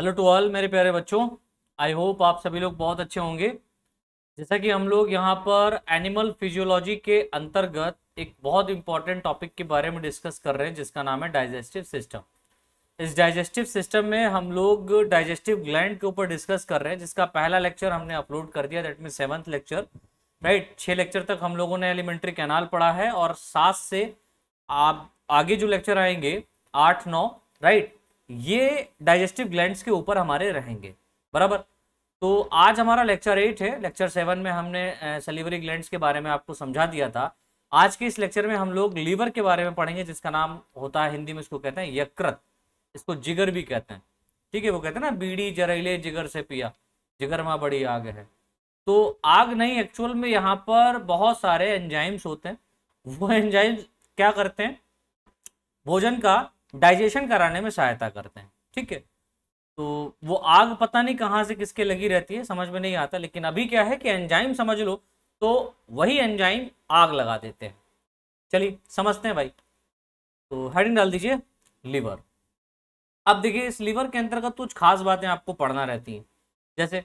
Hello to all मेरे प्यारे बच्चों आई होप आप सभी लोग बहुत अच्छे होंगे जैसा कि हम लोग यहाँ पर एनिमल फिजियोलॉजी के अंतर्गत एक बहुत इंपॉर्टेंट टॉपिक के बारे में डिस्कस कर रहे हैं जिसका नाम है डाइजेस्टिव सिस्टम इस डाइजेस्टिव सिस्टम में हम लोग डाइजेस्टिव ग्लैंड के ऊपर डिस्कस कर रहे हैं जिसका पहला लेक्चर हमने अपलोड कर दिया that mean seventh lecture right छः लेक्चर तक हम लोगों ने एलिमेंट्री कैनाल पढ़ा है और सात से आप आगे जो लेक्चर आएंगे आठ नौ राइट ये डाइजेस्टिव ग्लैंड के ऊपर हमारे रहेंगे बराबर तो आज हमारा लेक्चर एट है लेक्चर सेवन में हमने सलीवरी ग्लैंड के बारे में आपको समझा दिया था आज के इस लेक्चर में हम लोग लीवर के बारे में पढ़ेंगे जिसका नाम होता है हिंदी में इसको कहते हैं यकृत इसको जिगर भी कहते हैं ठीक है वो कहते हैं ना बीड़ी जरेले जिगर से पिया जिगर में बड़ी आग है तो आग नहीं एक्चुअल में यहाँ पर बहुत सारे एंजाइम्स होते हैं वो एंजाइम्स क्या करते हैं भोजन का डाइजेशन कराने में सहायता करते हैं ठीक है तो वो आग पता नहीं कहाँ से किसके लगी रहती है समझ में नहीं आता लेकिन अभी क्या है कि एंजाइम समझ लो तो वही एंजाइम आग लगा देते हैं चलिए समझते हैं भाई तो हेडिंग डाल दीजिए लीवर अब देखिए इस लीवर के अंतर्गत कुछ खास बातें आपको पढ़ना रहती हैं जैसे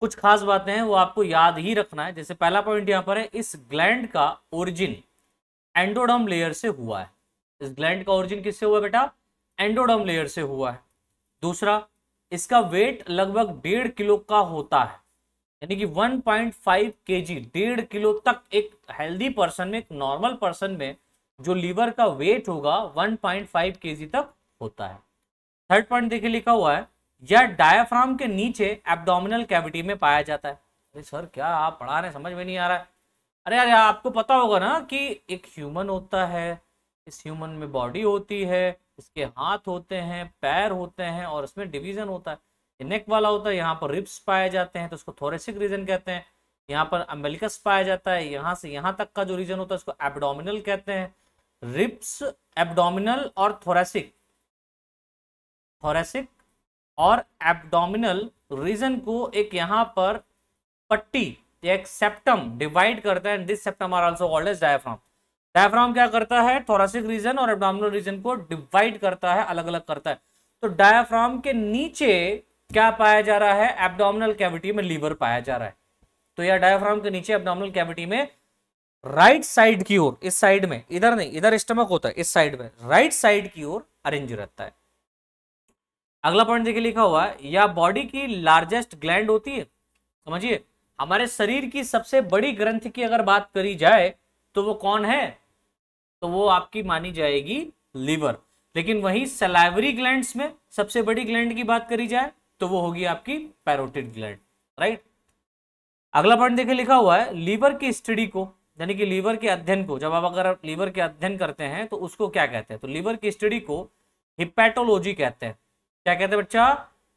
कुछ खास बातें हैं वो आपको याद ही रखना है जैसे पहला पॉइंट यहाँ पर है इस ग्लैंड का ओरिजिन एंडोडम लेयर से हुआ है इस ग्लैंड का ओरिजिन किससे हुआ बेटा एंडोडम लेयर से हुआ है दूसरा इसका वेट लगभग डेढ़ किलो का होता है यानी कि 1.5 पॉइंट केजी डेढ़ किलो तक एक हेल्दी पर्सन में एक नॉर्मल पर्सन में जो लीवर का वेट होगा 1.5 पॉइंट केजी तक होता है थर्ड पॉइंट देखिए लिखा हुआ है यह डायफ्राम के नीचे एब्डोमिनल कैविटी में पाया जाता है अरे सर क्या आप पढ़ा रहे समझ में नहीं आ रहा है अरे यार आपको पता होगा ना कि एक ह्यूमन होता है इस ह्यूमन में बॉडी होती है इसके हाथ होते हैं पैर होते हैं और इसमें डिवीजन होता है नेक वाला होता है यहाँ पर रिप्स पाए जाते हैं तो उसको थोरेसिक रीजन कहते हैं यहाँ पर अम्बेलिकस पाया जाता है यहाँ से यहाँ तक का जो रीजन होता है उसको एबडोमिनल कहते हैं रिप्स एबडोमिनल और थोरेसिक थोरेसिक और एबडोमिनल रीजन को एक यहाँ पर पट्टी एक सेप्टम डिवाइड करता है this septum are also called as diaphragm diaphragm क्या करता है थोरासिक रीजन और एबडामिनल रीजन को डिवाइड करता है अलग अलग करता है तो डायफ्राम के नीचे क्या पाया जा रहा है एबडामिनल कैविटी में लीवर पाया जा रहा है तो यह डायफ्राम के नीचे एबडामिनल कैविटी में राइट साइड की ओर इस साइड में इधर नहीं इधर स्टमक होता है इस साइड में राइट साइड की ओर अरेंज रहता है अगला पॉइंट देखिए लिखा हुआ है यह बॉडी की लार्जेस्ट ग्लैंड होती है समझिए हमारे शरीर की सबसे बड़ी ग्रंथ की अगर बात करी जाए तो वो कौन है तो वो आपकी मानी जाएगी लीवर लेकिन वही सलाइवरी ग्लैंड में सबसे बड़ी ग्लैंड की बात करी जाए तो वो होगी आपकी पैरोटिड ग्लैंड राइट अगला पॉइंट देखिए लिखा हुआ है लीवर की स्टडी को यानी कि लीवर के अध्ययन को जब आप अगर लीवर के अध्ययन करते हैं तो उसको क्या कहते हैं तो लीवर की स्टडी को हिपैटोलॉजी कहते हैं क्या कहते हैं बच्चा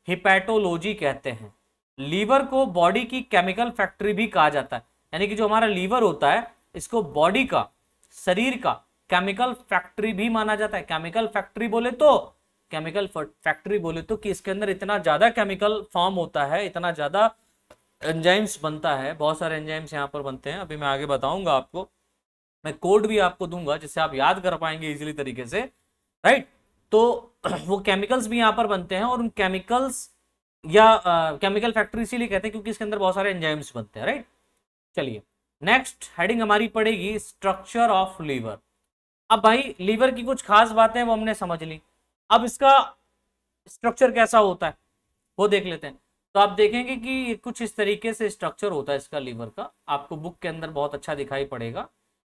हिपैटोलॉजी कहते हैं लीवर को बॉडी की केमिकल फैक्ट्री भी कहा जाता है यानी कि जो हमारा लीवर होता है इसको बॉडी का शरीर का केमिकल फैक्ट्री भी माना जाता है केमिकल फैक्ट्री बोले तो केमिकल फैक्ट्री बोले तो कि इसके अंदर इतना ज्यादा केमिकल फॉर्म होता है इतना ज्यादा एंजाइम्स बनता है बहुत सारे एंजाइम्स यहाँ पर बनते हैं अभी मैं आगे बताऊंगा आपको मैं कोड भी आपको दूंगा जिससे आप याद कर पाएंगे इजिली तरीके से राइट तो वो केमिकल्स भी यहाँ पर बनते हैं और उन केमिकल्स या केमिकल फैक्ट्री इसीलिए कहते हैं क्योंकि इसके अंदर बहुत सारे एंजाइम्स बनते हैं राइट चलिए नेक्स्ट हेडिंग हमारी पड़ेगी स्ट्रक्चर ऑफ लीवर अब भाई लीवर की कुछ खास बातें वो हमने समझ ली अब इसका स्ट्रक्चर कैसा होता है वो देख लेते हैं तो आप देखेंगे कि कुछ इस तरीके से स्ट्रक्चर होता है इसका लीवर का आपको बुक के अंदर बहुत अच्छा दिखाई पड़ेगा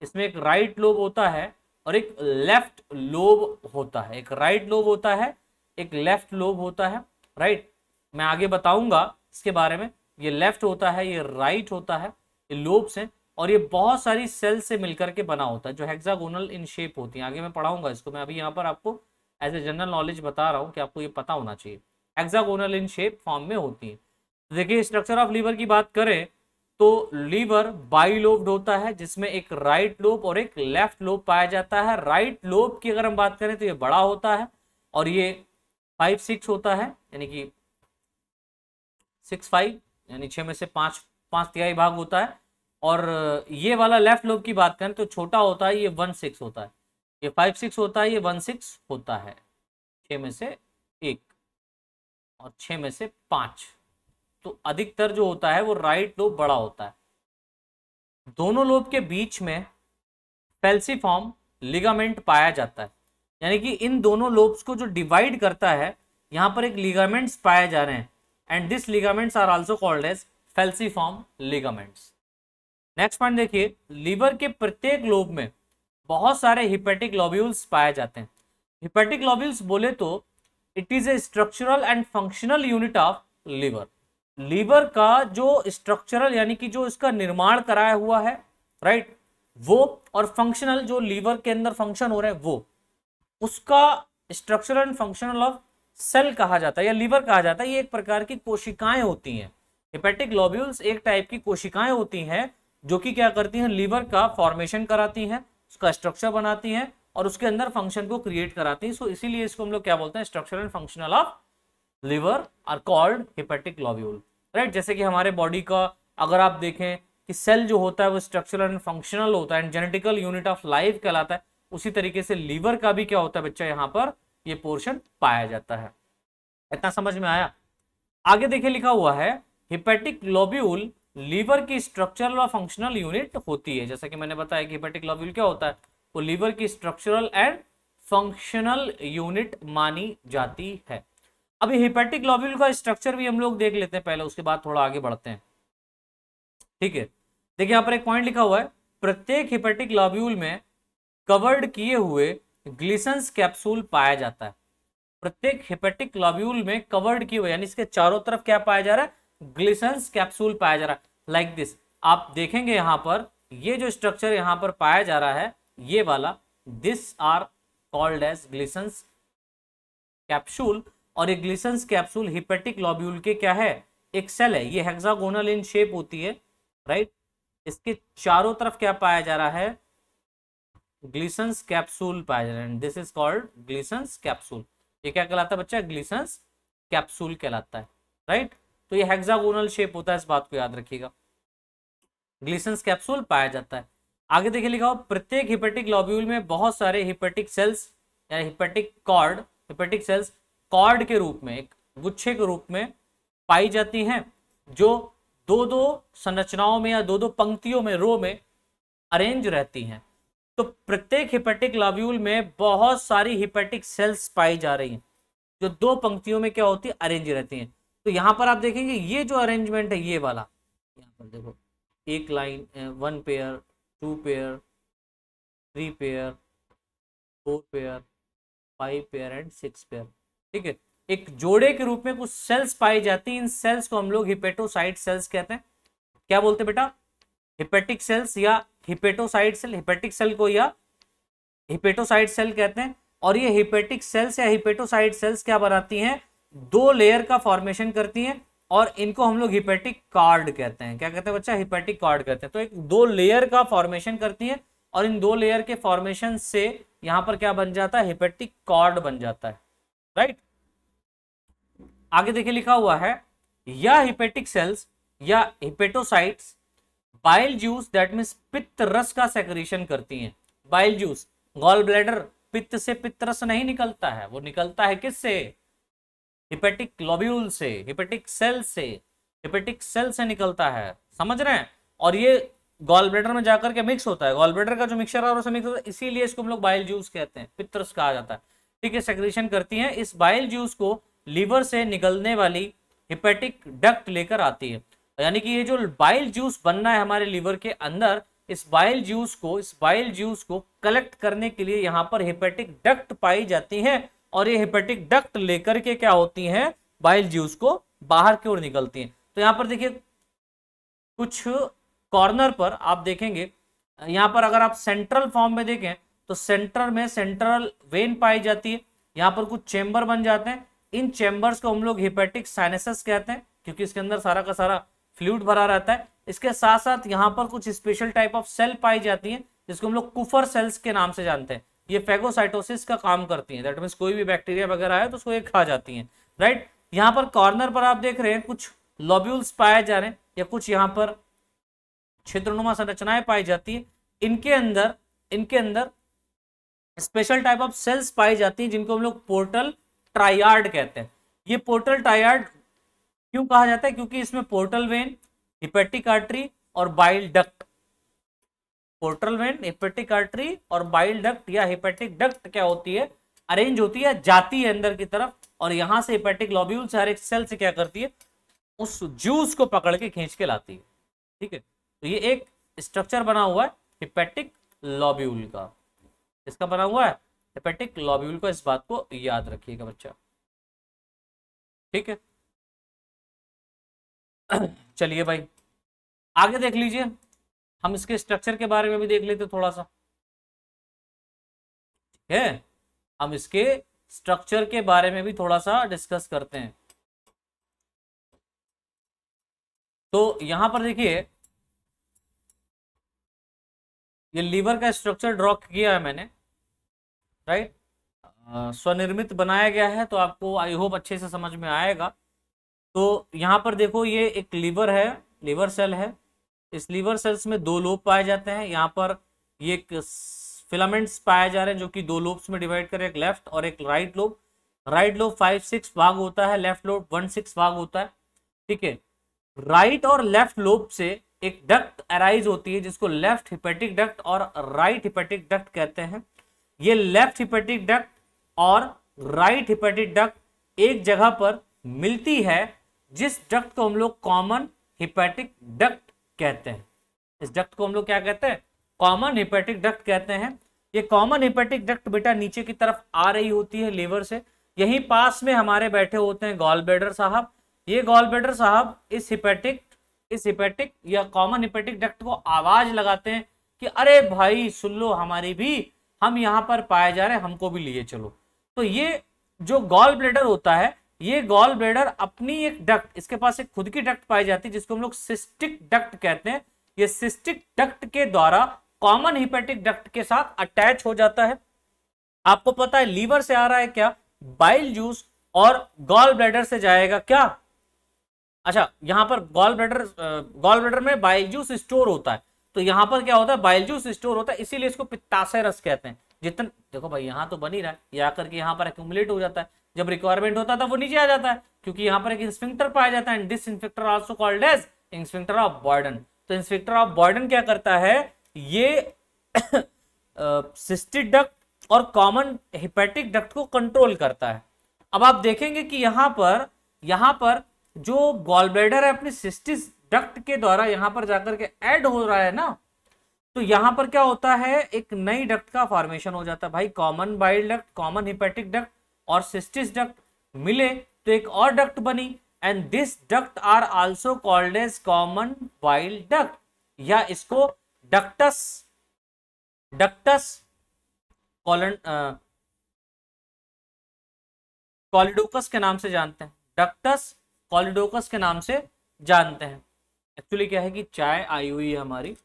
इसमें एक राइट लोब होता है और एक लेफ्ट लोब होता है एक राइट लोब होता है एक लेफ्ट लोब होता है राइट मैं आगे बताऊंगा इसके बारे में ये लेफ्ट होता है ये राइट होता है ये लोब्स हैं और ये बहुत सारी सेल से मिलकर के बना होता है जो हेक्सागोनल इन शेप होती है आगे मैं पढ़ाऊंगा इसको मैं अभी यहाँ पर आपको एज ए जनरल नॉलेज बता रहा हूँ कि आपको ये पता होना चाहिए हेक्सागोनल इन शेप फॉर्म में होती है देखिए स्ट्रक्चर ऑफ लीवर की बात करें तो लीवर बाईलोब्ड होता है जिसमें एक राइट लोब और एक लेफ्ट लोब पाया जाता है राइट लोब की अगर हम बात करें तो ये बड़ा होता है और ये फाइव सिक्स होता है यानी कि सिक्स फाइव यानी छः में से पाँच पाँच तिहाई भाग होता है और ये वाला लेफ्ट लोब की बात करें तो छोटा होता है ये वन सिक्स होता है ये फाइव सिक्स होता है ये वन सिक्स होता है छ में से एक और छ में से पाँच तो अधिकतर जो होता है वो राइट लोब बड़ा होता है दोनों लोब के बीच में फेल्सीफॉर्म लिगामेंट पाया जाता है यानी कि इन दोनों लोब्स को जो डिवाइड करता है यहाँ पर एक लिगामेंट्स पाए जा रहे हैं and this ligaments are also called as falciform ligaments next point देखिए लीवर के प्रत्येक लोब में बहुत सारे हिपेटिक लॉब्यूल्स पाए जाते हैं हिपेटिक लॉब्यूल्स बोले तो it is a structural and functional unit of liver liver का जो स्ट्रक्चरल यानी कि जो इसका निर्माण कराया हुआ है राइट right? वो और फंक्शनल जो लीवर के अंदर फंक्शन हो रहे हैं वो उसका structural and functional of cell कहा जाता है या लीवर कहा जाता है ये एक प्रकार की कोशिकाएं होती हैं हिपेटिक लॉब्यूल्स एक टाइप की कोशिकाएं होती हैं जो कि क्या करती हैं लीवर का फॉर्मेशन कराती हैं उसका स्ट्रक्चर बनाती हैं और उसके अंदर फंक्शन को क्रिएट कराती हैं सो इसीलिए इसको हम लोग क्या बोलते हैं structure and functional of liver are called hepatic lobule right जैसे कि हमारे बॉडी का अगर आप देखें कि सेल जो होता है वो स्ट्रक्चरल एंड फंक्शनल होता है and genetical unit of life कहलाता है उसी तरीके से लीवर का भी क्या होता है बच्चा यहाँ पर ये पोर्शन पाया जाता है इतना समझ में आया आगे देखिए लिखा हुआ है हिपेटिक लोब्यूल लीवर की स्ट्रक्चरल और फंक्शनल यूनिट होती है जैसा कि मैंने बताया कि हिपेटिक लॉब्यूल क्या होता है वो तो लीवर की स्ट्रक्चरल एंड फंक्शनल यूनिट मानी जाती है अभी हिपेटिक लॉब्यूल का स्ट्रक्चर भी हम लोग देख लेते हैं पहले उसके बाद थोड़ा आगे बढ़ते हैं ठीक है देखिए यहाँ पर एक पॉइंट लिखा हुआ है प्रत्येक हिपेटिक लॉब्यूल में कवर्ड किए हुए ग्लिसन्स कैप्सूल पाया जाता है प्रत्येक हिपेटिक लॉब्यूल में कवर्ड किए हुए यानी इसके चारों तरफ क्या पाया जा रहा है ग्लिसंस कैप्सूल पाया जा रहा है लाइक दिस आप देखेंगे यहाँ पर ये जो स्ट्रक्चर यहाँ पर पाया जा रहा है ये वाला this are called as Glisson's capsule और ये ग्लिसंस कैप्सूल हिपेटिक लॉब्यूल के क्या है एक सेल है ये हेक्सागोनल इन शेप होती है राइट इसके चारों तरफ क्या पाया जा रहा है ग्लिसंस कैप्सूल पाया जा रहा है this is called Glisson's capsule ये क्या कहलाता है बच्चा ग्लिसंस कैप्सूल कहलाता है राइट right? तो ये हेक्सागोनल शेप होता है इस बात को याद रखिएगा ग्लिसंस कैप्सूल पाया जाता है आगे देखिए लिखा हो प्रत्येक हिपेटिक लॉब्यूल में बहुत सारे हिपेटिक सेल्स या hepatic cord hepatic cells cord के रूप में एक गुच्छे के रूप में पाई जाती हैं जो दो दो संरचनाओं में या दो दो पंक्तियों में रो में अरेंज रहती हैं तो प्रत्येक हिपेटिक लॉब्यूल में बहुत सारी हिपेटिक सेल्स पाई जा रही हैं जो दो पंक्तियों में क्या होती है अरेंज रहती हैं तो यहां पर आप देखेंगे ये जो अरेंजमेंट है ये वाला यहां पर देखो एक line one pair two pair three pair four pair five pair and six pair ठीक है एक जोड़े के रूप में कुछ सेल्स पाई जाती हैं इन सेल्स को हम लोग हिपेटोसाइट सेल्स कहते हैं क्या बोलते हैं बेटा हिपेटिक सेल्स या हिपेटोसाइट सेल हिपेटिक सेल को या हिपेटोसाइट सेल कहते हैं और ये हिपेटिक सेल्स या हिपेटोसाइट सेल्स क्या बनाती हैं दो लेयर का फॉर्मेशन करती हैं और इनको हम लोग हिपेटिक कार्ड कहते हैं क्या कहते हैं बच्चा हिपेटिक कार्ड कहते हैं तो एक दो लेयर का फॉर्मेशन करती है और इन दो लेयर के फॉर्मेशन से यहां पर क्या बन जाता है हिपेटिक कार्ड बन जाता है राइट आगे देखिए लिखा हुआ है या हिपेटिक सेल्स या hepatocytes bile juice that mean पित्त रस का सेक्रेशन करती हैं बाइल जूस गॉल ब्लैडर पित्त से पित्त रस नहीं निकलता है वो निकलता है किससे हिपेटिक ग्लोब्यूल से हिपेटिक सेल से हिपेटिक सेल से निकलता है समझ रहे हैं और ये गॉलब्रेडर में जाकर के मिक्स होता है गॉलब्रेडर का जो मिक्सर है उसे मिक्स होता है इसीलिए इसको हम लोग बाइल जूस कहते हैं पित्रस कहा जाता है ठीक है सेक्रेशन करती है इस बाइल जूस को लीवर से निकलने वाली हिपेटिक डक्ट लेकर आती है यानी कि ये जो बाइल जूस बनना है हमारे लीवर के अंदर इस बाइल जूस को इस बाइल जूस को कलेक्ट करने के लिए यहाँ पर हिपेटिक डक्ट पाई जाती है और ये हिपेटिक डक्ट लेकर के क्या होती हैं बाइल जीव को बाहर की ओर निकलती हैं तो यहाँ पर देखिए कुछ कॉर्नर पर आप देखेंगे यहाँ पर अगर आप सेंट्रल फॉर्म में देखें तो सेंटर में सेंट्रल वेन पाई जाती है यहाँ पर कुछ चेम्बर बन जाते हैं इन चेम्बर्स को हम लोग हिपेटिक साइनसिस कहते हैं क्योंकि इसके अंदर सारा का सारा फ्लूड भरा रहता है इसके साथ साथ यहाँ पर कुछ स्पेशल टाइप ऑफ सेल पाई जाती है जिसको हम लोग कुफर सेल्स के नाम से जानते हैं ये फेगोसाइटोसिस का काम करती हैं दैट मीन्स कोई भी बैक्टीरिया वगैरह है तो उसको ये खा जाती हैं राइट यहाँ पर कॉर्नर पर आप देख रहे हैं कुछ लॉब्यूल्स पाए जा रहे हैं या कुछ यहाँ पर छिद्रनुमा संरचनाएं पाई जाती हैं इनके अंदर इनके अंदर स्पेशल टाइप ऑफ सेल्स पाई जाती हैं जिनको हम लोग पोर्टल ट्रायार्ड कहते हैं ये पोर्टल ट्रायार्ड क्यों कहा जाता है क्योंकि इसमें पोर्टल वेन हिपेटिक आर्टरी और bile duct portal vein hepatic artery और बाइल डक्ट या हेपेटिक डक्ट क्या होती है अरेंज होती है जाती है अंदर की तरफ और यहां से हेपेटिक लॉब्यूल से हर एक सेल से क्या करती है उस जूस को पकड़ के खींच के लाती है ठीक है तो ये एक स्ट्रक्चर बना हुआ है हिपेटिक लॉब्यूल का इसका बना हुआ है हिपेटिक लॉब्यूल का इस बात को याद रखिएगा बच्चा ठीक है चलिए भाई आगे देख लीजिए हम इसके स्ट्रक्चर के बारे में भी देख लेते थोड़ा सा ठीक है हम इसके स्ट्रक्चर के बारे में भी थोड़ा सा डिस्कस करते हैं तो यहां पर देखिए ये लीवर का स्ट्रक्चर ड्रॉ किया है मैंने राइट स्वनिर्मित बनाया गया है तो आपको आई होप अच्छे से समझ में आएगा तो यहां पर देखो ये एक लीवर है लीवर सेल है इस लीवर सेल्स में दो लोब पाए जाते हैं यहाँ पर ये फिलामेंट्स पाए जा रहे हैं जो कि दो लोब्स में डिवाइड करें एक लेफ्ट और एक right lobe right lobe five six भाग होता है लेफ्ट लोब वन सिक्स भाग होता है ठीक है राइट और लेफ्ट लोब से एक डक्ट अराइज होती है जिसको लेफ्ट हिपेटिक डक्ट और राइट हिपेटिक डक्ट कहते हैं ये लेफ्ट हिपेटिक डक्ट और राइट हिपेटिक डक्ट एक जगह पर मिलती है जिस डक्ट को हम लोग कॉमन हिपेटिक डक्ट कहते हैं इस डक्ट को हम लोग क्या कहते हैं कॉमन हिपेटिक डक्ट कहते हैं ये कॉमन हिपेटिक डक्ट बेटा नीचे की तरफ आ रही होती है लीवर से यही पास में हमारे बैठे होते हैं गॉल बेडर साहब ये गॉल बेडर साहब इस हिपेटिक इस हिपेटिक या कॉमन हिपेटिक डक्ट को आवाज लगाते हैं कि अरे भाई सुन लो हमारी भी हम यहाँ पर पाए जा रहे हैं हमको भी लिए चलो तो ये जो गॉल ब्लेडर होता है ये गॉल ब्लेडर अपनी एक डक्ट इसके पास एक खुद की डक्ट पाई जाती है जिसको हम लोग सिस्टिक डक्ट कहते हैं ये सिस्टिक डक्ट के द्वारा कॉमन हिपेटिक डक्ट के साथ अटैच हो जाता है आपको पता है लीवर से आ रहा है क्या बाइल जूस और गॉल ब्लेडर से जाएगा क्या अच्छा यहां पर गॉल ब्लेडर गॉल ब्लेडर में बाइल जूस स्टोर होता है तो यहां पर क्या होता है बाइल जूस स्टोर होता है इसीलिए इसको पित्ताशय रस कहते हैं जितना देखो भाई यहाँ तो बन ही रहा है ये आकर के यहाँ पर एक्यूमुलेट हो जाता है जब रिक्वायरमेंट होता था वो नीचे आ जाता है क्योंकि यहाँ पर एक इंस्पेक्टर पाया जाता है and this sphincter also called as sphincter of Boyden तो इंस्पेक्टर ऑफ बॉर्डन क्या करता है ये सिस्टिक डक्ट और कॉमन हिपेटिक डक्ट को कंट्रोल करता है अब आप देखेंगे कि यहां पर यहां पर जो गॉल ब्लेडर है अपने सिस्टिस डक्ट के द्वारा यहां पर जाकर के ऐड हो रहा है ना तो यहां पर क्या होता है एक नई डक्ट का फॉर्मेशन हो जाता है भाई common bile duct common hepatic duct और सिस्टिस डक्ट मिले तो एक और डक्ट बनी and this duct are also called as common bile duct या इसको डक्टस डक्टस कॉलन कॉलिडोकस के नाम से जानते हैं डक्टस कॉलिडोकस के नाम से जानते हैं एक्चुअली क्या है कि चाय आई हुई है हमारी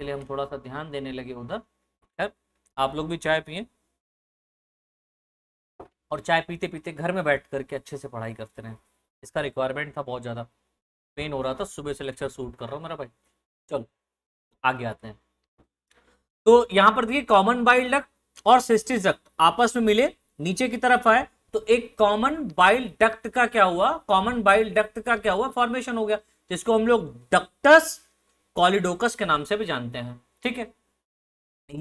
इसलिए हम थोड़ा सा ध्यान देने लगे उधर खैर आप लोग भी चाय पिए और चाय पीते पीते घर में बैठ करके अच्छे से पढ़ाई करते रहें इसका रिक्वायरमेंट था बहुत ज़्यादा पेन हो रहा था सुबह से लेक्चर शूट कर रहा हूँ मेरा भाई चलो आगे आते हैं तो यहाँ पर देखिए कॉमन बाइल डक और सिस्टिस डक्ट आपस में मिले नीचे की तरफ आए तो एक कॉमन बाइल डक्ट का क्या हुआ कॉमन बाइल डक्ट का क्या हुआ फॉर्मेशन हो गया जिसको हम लोग डक्टस कॉलिडोकस के नाम से भी जानते हैं ठीक है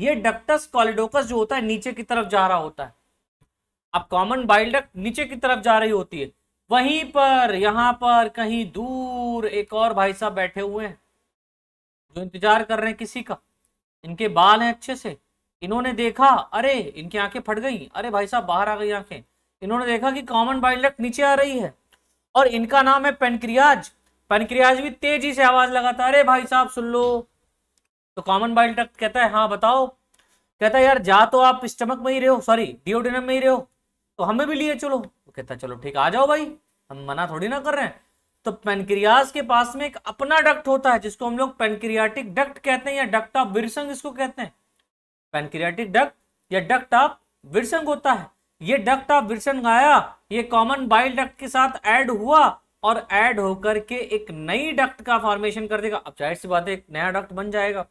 ये डक्टस कॉलिडोकस जो होता है नीचे की तरफ जा रहा होता है अब कॉमन बाइल डक नीचे की तरफ जा रही होती है वहीं पर यहां पर कहीं दूर एक और भाई साहब बैठे हुए हैं जो इंतजार कर रहे हैं किसी का इनके बाल हैं अच्छे से इन्होंने देखा अरे इनकी आंखें फट गई अरे भाई साहब बाहर आ गई आंखें इन्होंने देखा कि कॉमन बाइल डक नीचे आ रही है और इनका नाम है पेनक्रियाज पनक्रियाज भी तेजी से आवाज लगाता है अरे भाई साहब सुन लो तो कॉमन बाइल ट्रक कहता है हाँ बताओ कहता है यार जा तो आप स्टमक में ही रहे हो सॉरी डिओडिनम में ही रहे हो तो हमें भी लिए चलो तो कहता है चलो ठीक आ जाओ भाई हम मना थोड़ी ना कर रहे हैं तो पेनक्रियाज के पास में एक अपना डक्ट होता है जिसको हम लोग पेनक्रियाटिक डक्ट कहते हैं या डक्ट ऑफ विरसंग इसको कहते हैं पेनक्रियाटिक डक्ट या डक्ट ऑफ विरसंग होता है ये डक्ट ऑफ विरसंग आया ये कॉमन बाइल डक्ट के साथ ऐड हुआ और ऐड होकर के एक नई डक्ट का फॉर्मेशन कर देगा अब जाहिर सी बात है एक नया डक्ट बन जाएगा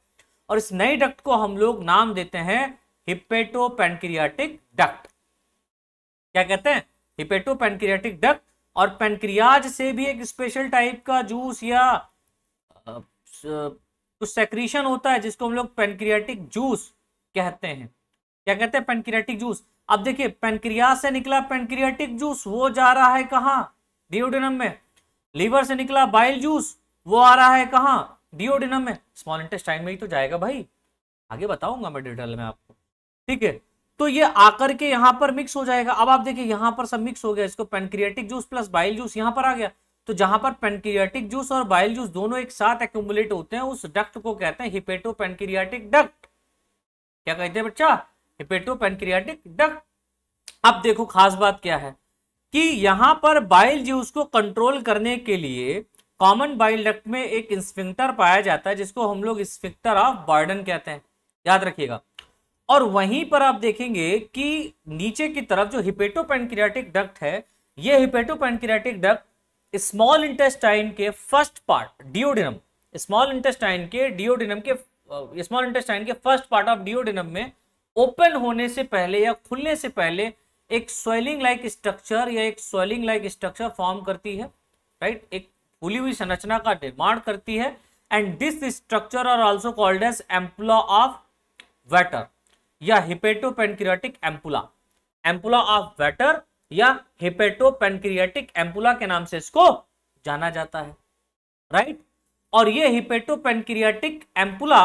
और इस नई डक्ट को हम लोग नाम देते हैं हिपेटो पेनक्रियाटिक डक्ट क्या कहते हैं हिपेटो पेनक्रियाटिक डक्ट और पेनक्रियाज से भी एक स्पेशल टाइप का जूस या कुछ सेक्रीशन होता है जिसको हम लोग पेनक्रियाटिक जूस कहते हैं क्या कहते हैं पेनक्रियाटिक जूस अब देखिए पेनक्रियाज से निकला पेनक्रियाटिक जूस वो जा रहा है कहाँ डिओडिनम में लीवर से निकला बाइल जूस वो आ रहा है कहाँ डिओडिनम में स्मॉल इंटेस्टाइन में ही तो जाएगा भाई आगे बताऊंगा मैं डिटेल में आपको ठीक है तो ये आकर के यहां पर मिक्स हो जाएगा अब आप देखिए यहां पर सब मिक्स हो गया इसको pancreatic juice plus bile juice यहां पर आ गया तो जहां पर पेनक्रियाटिक जूस और बाइल जूस दोनों एक साथ एक्यूमुलेट होते हैं उस डक्ट को कहते हैं हिपेटो पेनक्रियाटिक डक्ट क्या कहते हैं बच्चा हिपेटो पेनक्रियाटिक डक्ट अब देखो खास बात क्या है कि यहां पर बाइल जूस को कंट्रोल करने के लिए कॉमन बाइल डक्ट में एक इंस्पिक्टर पाया जाता है जिसको हम लोग इंस्पिक्टर ऑफ बार्डन कहते हैं याद रखिएगा और वहीं पर आप देखेंगे कि नीचे की तरफ जो हिपेटोपेनक्रियाटिक डक्ट है ये हिपेटोपेनक्रियाटिक डक्ट स्मॉल इंटेस्टाइन के first part duodenum small intestine के डिओडिनम के स्मॉल इंटेस्टाइन के फर्स्ट पार्ट ऑफ डिओडिनम में ओपन होने से पहले या खुलने से पहले एक स्वेलिंग लाइक स्ट्रक्चर या एक स्वेलिंग लाइक स्ट्रक्चर फॉर्म करती है राइट right? एक फूली हुई संरचना का निर्माण करती है and this structure are also called as ampulla of Vater या hepato pancreatic ampulla ampulla of Vater या हिपेटो पेनक्रियाटिक एम्पुला के नाम से इसको जाना जाता है राइट right? और ये हिपेटो पेनक्रियाटिक एम्पुला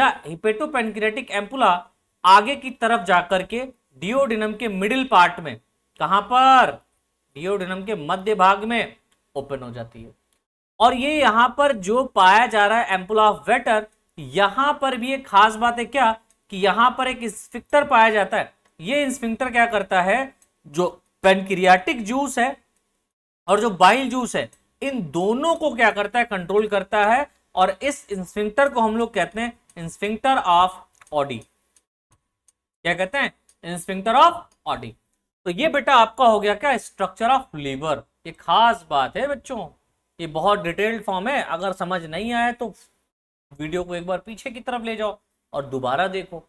या हिपेटो पेनक्रियाटिक एम्पुला आगे की तरफ जाकर के डिओडिनम के मिडिल पार्ट में कहां पर डिओडिनम के मध्य भाग में ओपन हो जाती है और ये यहां पर जो पाया जा रहा है एम्पल ऑफ वेटर यहां पर भी एक खास बात है क्या कि यहां पर एक स्फिक्टर पाया जाता है ये इंस्फिक्टर क्या करता है जो पेनक्रियाटिक जूस है और जो बाइल जूस है इन दोनों को क्या करता है कंट्रोल करता है और इस इंस्फिंक्टर को हम लोग कहते हैं इंस्फिंक्टर ऑफ ऑडी क्या कहते हैं इन ऑफ ऑडी तो ये बेटा आपका हो गया क्या स्ट्रक्चर ऑफ लीवर ये खास बात है बच्चों ये बहुत डिटेल्ड फॉर्म है अगर समझ नहीं आया तो वीडियो को एक बार पीछे की तरफ ले जाओ और दोबारा देखो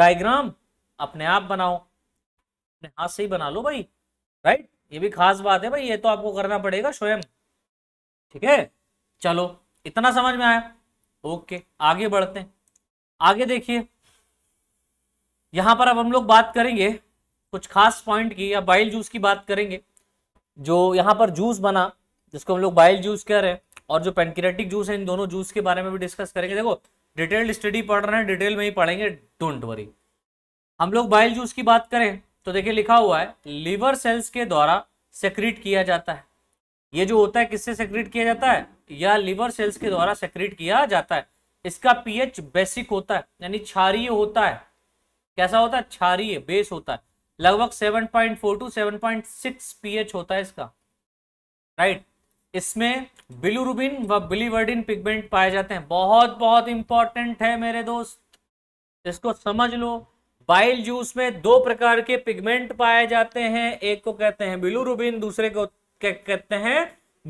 डायग्राम अपने आप बनाओ अपने हाथ से ही बना लो भाई राइट ये भी खास बात है भाई ये तो आपको करना पड़ेगा स्वयं ठीक है चलो इतना समझ में आया ओके आगे बढ़ते हैं आगे देखिए यहाँ पर अब हम लोग बात करेंगे कुछ खास पॉइंट की या बाइल जूस की बात करेंगे जो यहाँ पर जूस बना जिसको हम लोग बाइल जूस कह रहे हैं और जो पेनक्रेटिक जूस है इन दोनों जूस के बारे में भी डिस्कस करेंगे देखो डिटेल्ड स्टडी पढ़ रहे हैं डिटेल में ही पढ़ेंगे डोंट वरी हम लोग बाइल जूस की बात करें तो देखिए लिखा हुआ है लीवर सेल्स के द्वारा सेक्रेट किया जाता है ये जो होता है किससे सेक्रेट किया जाता है या लिवर सेल्स के द्वारा सेक्रेट किया जाता है इसका पीएच बेसिक होता है यानी क्षारीय होता है कैसा होता है क्षारीय बेस होता है लगभग 7.4 टू 7.6 पीएच होता है इसका राइट इसमें बिलुरुबिन व बिलीवर्डिन पिगमेंट पाए जाते हैं बहुत बहुत इंपॉर्टेंट है मेरे दोस्त इसको समझ लो बाइल जूस में दो प्रकार के पिगमेंट पाए जाते हैं एक को कहते हैं बिलुरुबिन दूसरे को कहते हैं